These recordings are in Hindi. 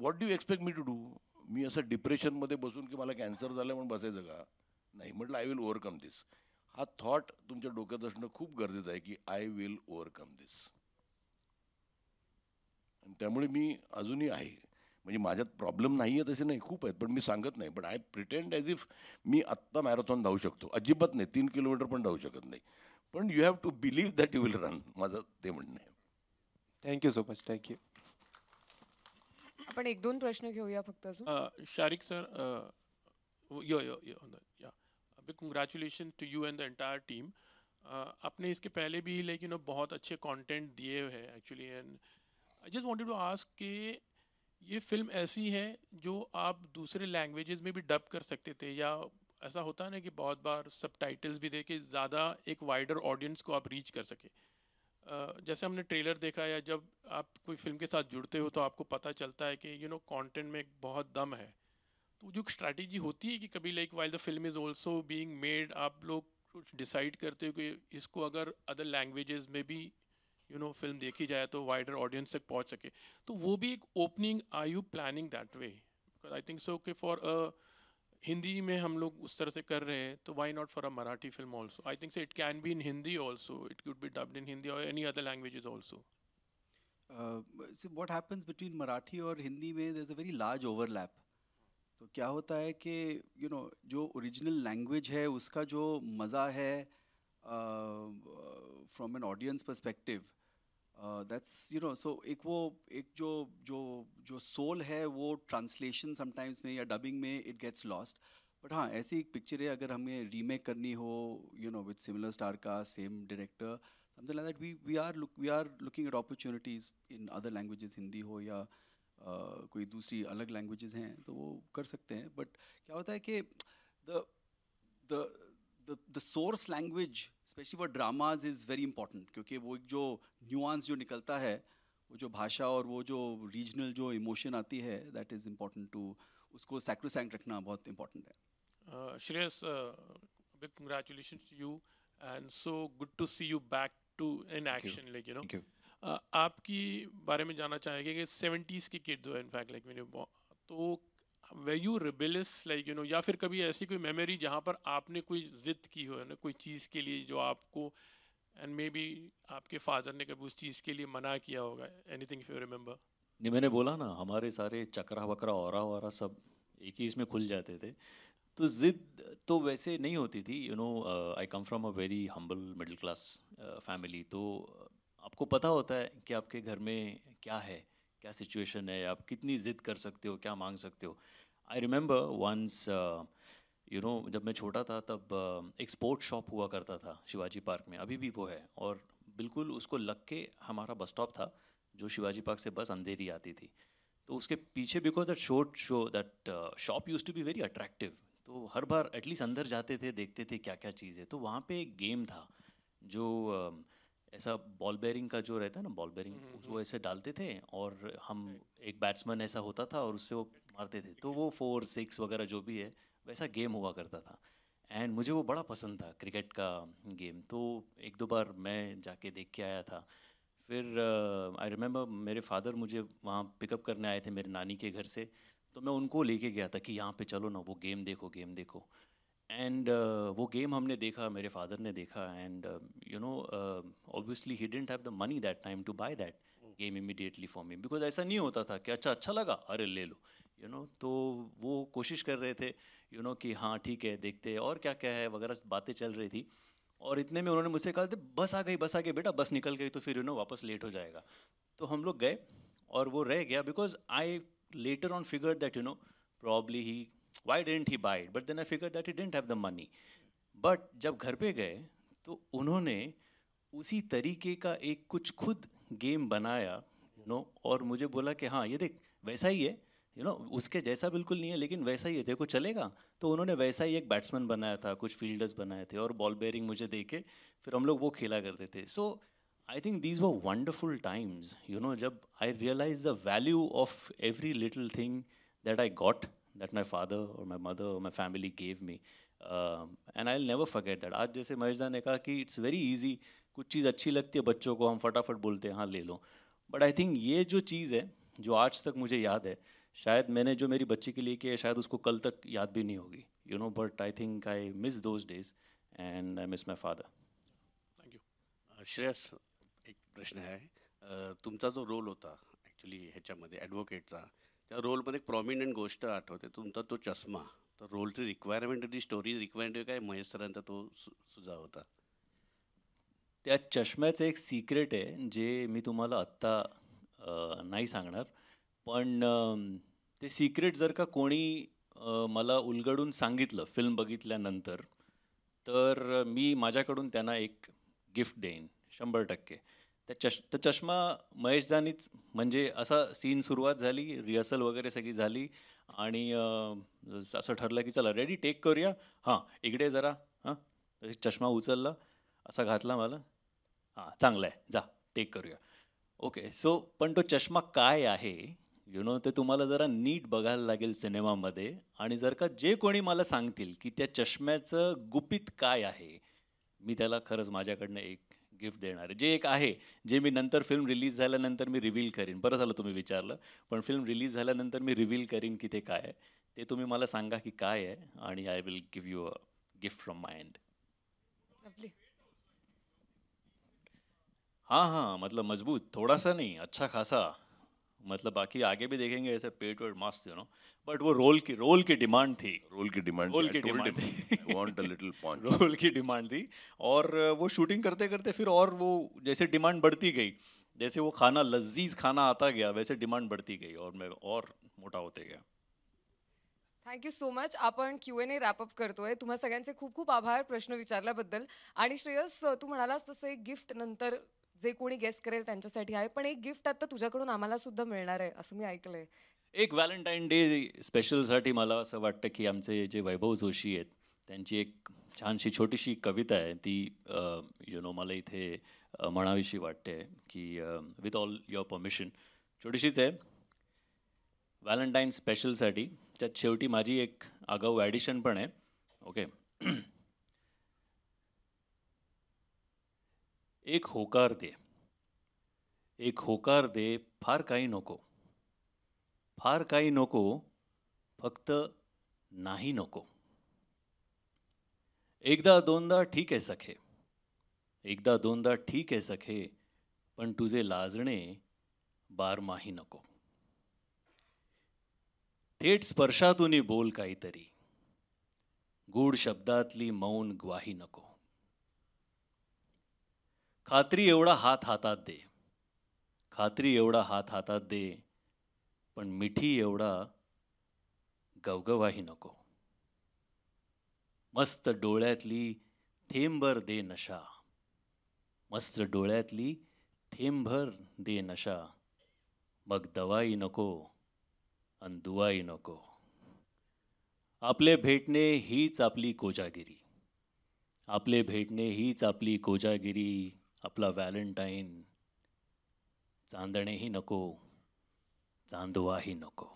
What do expect me to do मी असं डिप्रेशनमध्ये बसून की मला कॅन्सर झालं म्हणून बसायचं का नाही म्हटलं आय विल ओव्हरकम दिस हा थॉट तुमच्या डोक्यात असणं खूप गरजेचं आहे की आय विल ओव्हरकम दिस त्यामुळे मी अजूनही आहे म्हणजे माझ्यात प्रॉब्लेम नाही आहे तसे नाही खूप आहेत पण मी सांगत नाही but I pretend as if मी आत्ता मॅरेथॉन धावू शकतो अजिबात नाही तीन किलोमीटर पण धावू शकत नाही पण you have to believe that you will run माझं ते म्हणणं आहे थँक्यू सो मच थँक्यू आपण एक दोन प्रश्न घेऊया फक्त अजून शारिक सर यो यो यो या congratulation to you and the entire team आपने इसके पहले भी लाइक यू नो बहुत अच्छे कंटेंट दिए हुए हैं actually and I just wanted to ask कि ये फिल्म ऐसी है जो आप दूसरे लैंग्वेजेस में भी डब कर सकते थे या ऐसा होता है ना कि बहुत बार सब टाइटल्स भी दे के ज़्यादा एक वाइडर ऑडियंस को आप रीच कर सके जैसे हमने ट्रेलर देखा या जब आप कोई फिल्म के साथ जुड़ते हो तो आपको पता चलता है कि यू नो कंटेंट में बहुत दम है तो जो स्ट्रैटेजी होती है कि कभी like while the film is also being made आप लोग डिसाइड करते हो कि इसको अगर अदर लैंग्वेजेस में भी यू नो फिल्म देखी जाए तो वाइडर ऑडियंस तक पहुंच सके तो वो भी एक opening I you planning that way I think so कि फॉर अ हिंदी में हम लोग उस तरह से कर रहे हैं तो why not for a Marathi film also I think it can be in Hindi also it could be dubbed in Hindi और any other languages also what happens between Marathi और हिंदी में there is a very large overlap तो क्या होता है कि यू नो जो ओरिजिनल लैंग्वेज है उसका जो मज़ा है from an audience perspective that's you know so एक वो एक जो जो जो सोल है वो ट्रांसलेशन समटाइम्स में या डबिंग में इट गेट्स लॉस्ट बट हाँ ऐसी एक पिक्चर है अगर हमें रीमेक करनी हो you know with similar star का same director something like that we we are look we are looking at opportunities in other languages Hindi हो या Uh, कोई दूसरी अलग लैंग्वेजेस हैं तो वो कर सकते हैं बट क्या होता है कि the the, the source language specially for dramas is very important क्योंकि वो एक जो न्यूआंस जो निकलता है वो जो भाषा और वो जो रीजनल जो इमोशन आती है दैट इज़ इम्पॉर्टेंट टू उसको सैक्रोसैंक रखना बहुत इम्पॉर्टेंट है Shreyas uh, uh, big congratulations to you and so good to see you back to in action like you know Thank you. Uh, आपकी बारे में जानना चाहेंगे कि सेवेंटीज़ के किड हो इनफैक्ट लाइक मैंने तो वे यू रिबिलस लाइक यू नो या फिर कभी ऐसी कोई मेमोरी जहाँ पर आपने कोई ज़िद की हो ना कोई चीज़ के लिए जो आपको एंड मे बी आपके फादर ने कभी उस चीज़ के लिए मना किया होगा एनी थिंग यू रिमेंबर नहीं मैंने बोला ना हमारे सारे चकरा वकरा औरा वरा सब एक ही इसमें खुल जाते थे तो ज़िद तो वैसे नहीं होती थी you know I come from a very humble middle class family तो आपको पता होता है कि आपके घर में क्या है क्या सिचुएशन है आप कितनी ज़िद कर सकते हो क्या मांग सकते हो I remember once you know जब मैं छोटा था तब uh, एक स्पोर्ट्स शॉप हुआ करता था शिवाजी पार्क में अभी भी वो है और बिल्कुल उसको लग के हमारा बस स्टॉप था जो शिवाजी पार्क से बस अंधेरी आती थी तो उसके पीछे because that shot show that shop use to be very attractive तो हर बार एटलीस्ट अंदर जाते थे देखते थे क्या क्या चीज़ें तो वहाँ पे एक गेम था जो uh, ऐसा बॉल बैरिंग का जो रहता है ना बॉल बेयरिंग हम्म, हम्म, वो हम्म। ऐसे डालते थे और हम एक बैट्समैन ऐसा होता था और उससे वो मारते थे तो वो फोर सिक्स वगैरह जो भी है वैसा गेम हुआ करता था एंड मुझे वो बड़ा पसंद था क्रिकेट का गेम तो एक दो बार मैं जाके देख के आया था फिर आई uh, मेरे फादर मुझे वहाँ पिकअप करने आए थे मेरे नानी के घर से तो मैं उनको लेके गया था कि यहाँ पे चलो ना वो गेम देखो गेम देखो एंड uh, वो गेम हमने देखा मेरे फादर ने देखा and you know obviously he didn't have the money that time to buy that game immediately for me because ऐसा नहीं होता था कि अच्छा अच्छा लगा अरे ले लो यू नो तो वो कोशिश कर रहे थे यू नो कि हाँ ठीक है देखते हैं और क्या क्या है वगैरह बातें चल रही थी और इतने में उन्होंने मुझसे कहा थे बस आ गई बस आ गई बेटा बस निकल गई तो फिर यू नो वापस लेट हो जाएगा तो हम लोग गए और वो रह गया because I later on figure that you know probably he why didn't he buy but then I figure that he didn't have the money but जब घर पे गए तो उन्होंने उसी तरीके का एक कुछ खुद गेम बनाया यू नो और मुझे बोला कि हाँ ये देख वैसा ही है यू नो उसके जैसा बिल्कुल नहीं है लेकिन वैसा ही है देखो चलेगा तो उन्होंने वैसा ही एक बैट्समैन बनाया था कुछ फील्डर्स बनाए थे और बॉल बेयरिंग मुझे दे के फिर हम लोग वो खेला करते थे सो आई थिंक दीज वो वंडरफुल टाइम्स यू नो जब I realize the value of every little thing that I got that my father और माई मदर और my family gave me and I never forget that आज जैसे महेश ने कहा कि इट्स वेरी ईजी कुछ चीज़ अच्छी लगती है बच्चों को हम फटाफट बोलते हैं हाँ ले लो बट आई थिंक ये जो चीज़ है जो आज तक मुझे याद है शायद मैंने जो मेरी बच्ची के लिए किया शायद उसको कल तक याद भी नहीं होगी you know but I think I miss those days and I miss my father thank you Shreyas एक प्रश्न है uh, तुमचा जो रोल होता ॲक्च्युली ह्याच्यामध्ये ॲडव्होकेटचा त्या रोलमध्ये एक प्रॉमिनंट गोष्ट आठवते तुमचा तो चष्मा तर रोलची रिक्वायरमेंट होती स्टोरी रिक्वायरमेंट काय महेश तो सु सुजा होता त्या चष्म्याचं एक सिक्रेट आहे जे मी तुम्हाला आत्ता नाही सांगणार पण ते सिक्रेट जर का कोणी मला उलगडून सांगितलं फिल्म बघितल्यानंतर तर मी माझ्याकडून त्यांना एक गिफ्ट देईन शंभर टक्के त्या चष तर चष्मा महेशदानीच म्हणजे असा सीन सुरुवात झाली रिहर्सल वगैरे सगळी झाली आणि असं ठरलं की चला रेडी टेक करूया हां इकडे जरा हां चष्मा उचलला असा घातला मला हां चांगला आहे जा टेक करूया ओके सो पण तो चष्मा काय आहे यु नो ते तुम्हाला जरा नीट बघायला लागेल सिनेमामध्ये आणि जर का जे कोणी मला सांगतील की त्या चष्म्याचं गुपित काय आहे मी त्याला खरंच माझ्याकडनं एक गिफ्ट देणार जे एक आहे जे मी नंतर फिल्म रिलीज झाल्यानंतर मी रिव्हील करीन बरं झालं तुम्ही विचारलं पण फिल्म रिलीज झाल्यानंतर मी रिव्हील करीन की ते काय आहे ते तुम्ही मला सांगा की काय आहे आणि I will give you a gift from my and हां हां मतलब मजबूत थोडासा नाही अच्छा खासा मतलब बाकी आगे भी देखेंगे ऐसे पेट वेट मस्त यू नो बट वो रोल की रोल की डिमांड थी रोल की डिमांड रोल की डिमांड थी want a little point role की डिमांड थी और वो शूटिंग करते करते फिर और वो जैसे डिमांड बढ़ती गई जैसे वो खाना लजीज खाना आता गया वैसे डिमांड बढ़ती गई और मैं और मोटा होते गया थँक यू सो मच आपण क्यू एन ए रॅपअप करतोय तुम्हा सगळ्यांचे खूप खूप आभार प्रश्न विचारल्याबद्दल आणि श्रेयस तू म्हणालास तसं एक गिफ्ट नंतर जे कोणी गेस्ट करेल त्यांच्यासाठी आहे पण एक गिफ्ट आता तुझ्याकडून आम्हाला सुद्धा मिळणार आहे असं मी ऐकलंय एक व्हॅलेंटाईन डे स्पेशलसाठी मला असं वाटतं की आमचे जे वैभव जोशी आहेत त्यांची एक छानशी छोटीशी कविता आहे ती यु नो मला इथे म्हणावीशी वाटते की विथ ऑल युअर परमिशन छोटीशीच आहे व्हॅलेंटाईन स्पेशलसाठी त्यात शेवटी माझी एक आगाऊ ॲडिशन पण आहे ओके एक होकार दे एक होकार दे फार काही नको फार काही नको फक्त नाही नको एकदा दोनदा ठीक आहे सखे एकदा दोनदा ठीक आहे सखे पण तुझे लाजणे बारमाही नको थेट स्पर्शातून बोल काहीतरी गूढ शब्दातली मौन ग्वाही नको खात्री एवढा हात हातात दे खात्री एवढा हात हातात दे पण मिठी एवढा गवगवाही नको मस्त डोळ्यातली थेंबर दे नशा मस्त डोळ्यातली थेंबर दे नशा मग दवाई नको अन दुवाई नको आपले भेटणे हीच आपली कोजागिरी आपले भेटणे हीच आपली कोजागिरी आपला व्हॅलेंटाईन चांदणेही नको चांदवाही नको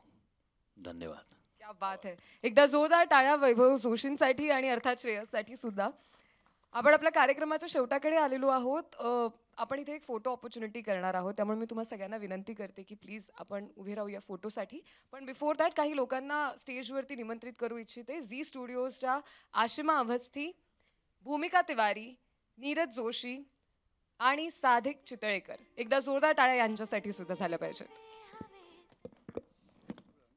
धन्यवाद क्या बात है एकदा जोरदार टाळ्या वैभव जोशींसाठी आणि अर्थात श्रेयससाठी सुद्धा आपण आपल्या कार्यक्रमाच्या शेवटाकडे आलेलो आहोत आपण इथे एक फोटो ऑपॉर्च्युनिटी करणार आहोत त्यामुळे मी तुम्हाला सगळ्यांना विनंती करते की प्लीज आपण उभे राहू या फोटोसाठी पण बिफोर दॅट काही लोकांना स्टेजवरती निमंत्रित करू इच्छिते झी स्टुडिओजच्या आशिमा अवस्थी भूमिका तिवारी नीरज जोशी आणि साधिक चितळेकर एकदा जोरदार टाळ्या यांच्यासाठी सुद्धा झाल्या पाहिजेत